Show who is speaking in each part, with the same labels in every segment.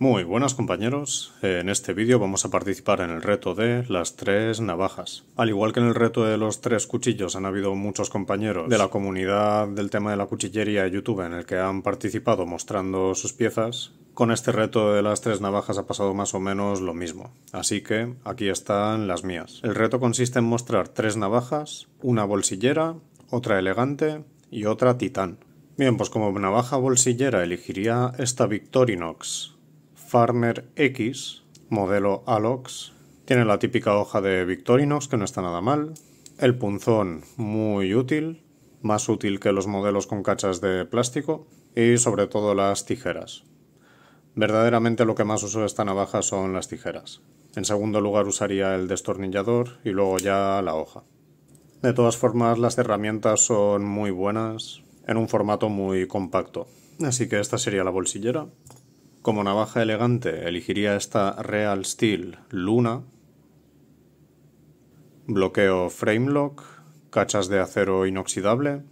Speaker 1: Muy buenas compañeros, en este vídeo vamos a participar en el reto de las tres navajas. Al igual que en el reto de los tres cuchillos han habido muchos compañeros de la comunidad del tema de la cuchillería de YouTube en el que han participado mostrando sus piezas, con este reto de las tres navajas ha pasado más o menos lo mismo, así que aquí están las mías. El reto consiste en mostrar tres navajas, una bolsillera, otra elegante y otra titán. Bien, pues como navaja bolsillera elegiría esta Victorinox Farmer X, modelo Alox, tiene la típica hoja de Victorinox que no está nada mal, el punzón muy útil, más útil que los modelos con cachas de plástico y sobre todo las tijeras. Verdaderamente lo que más uso de esta navaja son las tijeras. En segundo lugar usaría el destornillador y luego ya la hoja. De todas formas, las herramientas son muy buenas en un formato muy compacto. Así que esta sería la bolsillera. Como navaja elegante elegiría esta Real Steel Luna, bloqueo frame lock, cachas de acero inoxidable,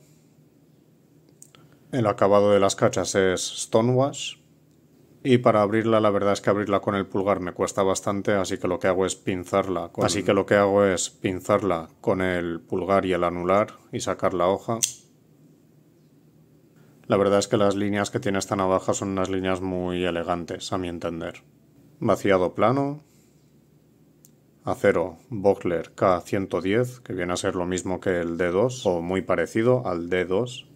Speaker 1: el acabado de las cachas es Stonewash y para abrirla la verdad es que abrirla con el pulgar me cuesta bastante así que lo que hago es pinzarla así que lo que hago es pinzarla con el pulgar y el anular y sacar la hoja la verdad es que las líneas que tiene esta navaja son unas líneas muy elegantes, a mi entender. Vaciado plano. Acero Bochler K110, que viene a ser lo mismo que el D2, o muy parecido al D2.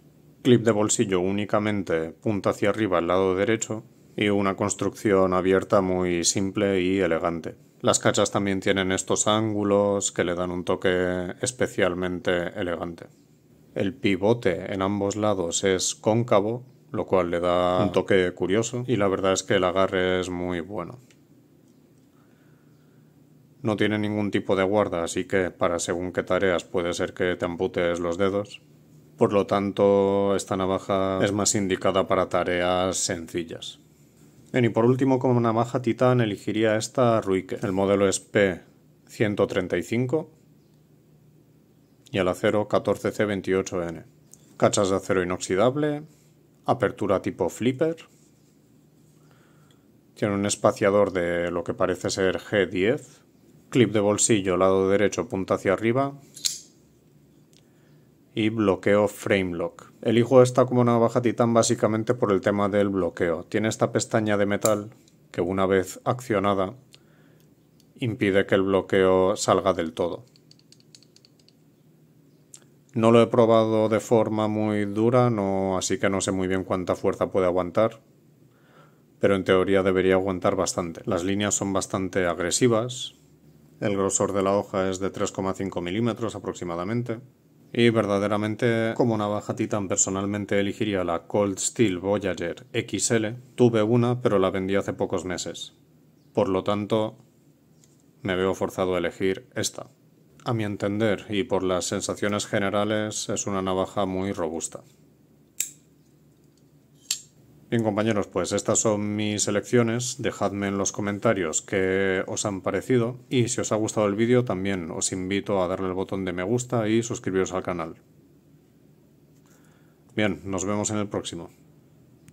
Speaker 1: Clip de bolsillo únicamente punta hacia arriba al lado derecho. Y una construcción abierta muy simple y elegante. Las cachas también tienen estos ángulos que le dan un toque especialmente elegante. El pivote en ambos lados es cóncavo, lo cual le da un toque curioso y la verdad es que el agarre es muy bueno. No tiene ningún tipo de guarda, así que para según qué tareas puede ser que te amputes los dedos. Por lo tanto, esta navaja es más indicada para tareas sencillas. y por último, como navaja titán, elegiría esta Ruike. El modelo es P135 y el acero 14C28N. Cachas de acero inoxidable, apertura tipo flipper. Tiene un espaciador de lo que parece ser G10. Clip de bolsillo, lado derecho, punta hacia arriba. Y bloqueo frame lock. Elijo esta como una navaja titán básicamente por el tema del bloqueo. Tiene esta pestaña de metal que una vez accionada impide que el bloqueo salga del todo. No lo he probado de forma muy dura, no, así que no sé muy bien cuánta fuerza puede aguantar, pero en teoría debería aguantar bastante. Las líneas son bastante agresivas, el grosor de la hoja es de 3,5 milímetros aproximadamente, y verdaderamente como navaja Titan personalmente elegiría la Cold Steel Voyager XL. Tuve una, pero la vendí hace pocos meses. Por lo tanto, me veo forzado a elegir esta. A mi entender, y por las sensaciones generales, es una navaja muy robusta. Bien compañeros, pues estas son mis elecciones, dejadme en los comentarios qué os han parecido y si os ha gustado el vídeo también os invito a darle el botón de me gusta y suscribiros al canal. Bien, nos vemos en el próximo.